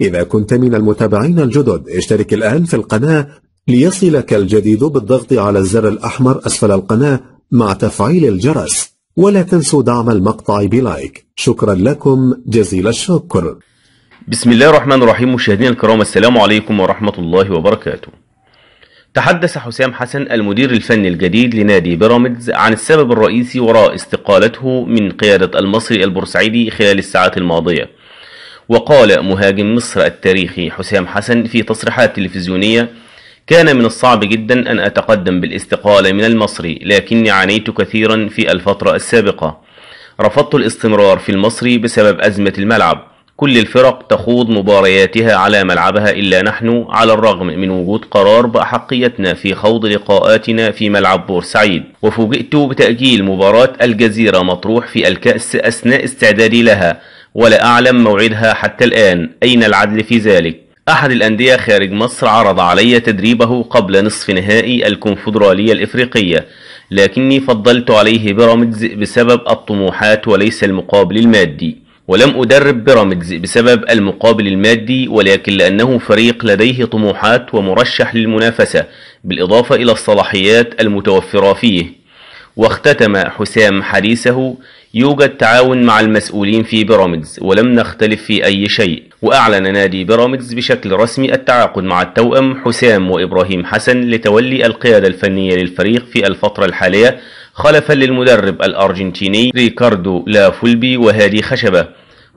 إذا كنت من المتابعين الجدد اشترك الآن في القناة ليصلك الجديد بالضغط على الزر الأحمر أسفل القناة مع تفعيل الجرس ولا تنسوا دعم المقطع بلايك شكرا لكم جزيل الشكر بسم الله الرحمن الرحيم مشاهدينا الكرام السلام عليكم ورحمة الله وبركاته تحدث حسام حسن المدير الفني الجديد لنادي بيراميدز عن السبب الرئيسي وراء استقالته من قيادة المصري البورسعيدي خلال الساعات الماضية وقال مهاجم مصر التاريخي حسام حسن في تصريحات تلفزيونية كان من الصعب جدا أن أتقدم بالاستقالة من المصري لكني عانيت كثيرا في الفترة السابقة رفضت الاستمرار في المصري بسبب أزمة الملعب كل الفرق تخوض مبارياتها على ملعبها إلا نحن على الرغم من وجود قرار بأحقيتنا في خوض لقاءاتنا في ملعب بورسعيد وفوجئت بتأجيل مباراة الجزيرة مطروح في الكأس أثناء استعدادي لها ولا أعلم موعدها حتى الآن أين العدل في ذلك؟ أحد الأندية خارج مصر عرض علي تدريبه قبل نصف نهائي الكونفدرالية الإفريقية لكني فضلت عليه بيراميدز بسبب الطموحات وليس المقابل المادي ولم أدرب بيراميدز بسبب المقابل المادي ولكن لأنه فريق لديه طموحات ومرشح للمنافسة بالإضافة إلى الصلاحيات المتوفرة فيه واختتم حسام حديثه يوجد تعاون مع المسؤولين في بيراميدز ولم نختلف في أي شيء وأعلن نادي بيراميدز بشكل رسمي التعاقد مع التوأم حسام وإبراهيم حسن لتولي القيادة الفنية للفريق في الفترة الحالية خلفا للمدرب الأرجنتيني ريكاردو لافولبي وهادي خشبة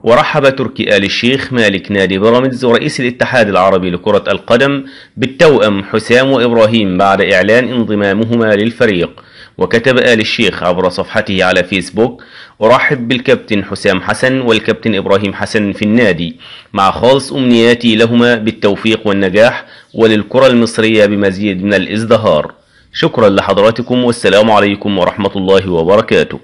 ورحب تركي آل الشيخ مالك نادي بيراميدز ورئيس الاتحاد العربي لكرة القدم بالتوأم حسام وإبراهيم بعد إعلان انضمامهما للفريق وكتب آل الشيخ عبر صفحته على فيسبوك أرحب بالكابتن حسام حسن والكابتن إبراهيم حسن في النادي مع خالص أمنياتي لهما بالتوفيق والنجاح وللكرة المصرية بمزيد من الازدهار شكرا لحضراتكم والسلام عليكم ورحمة الله وبركاته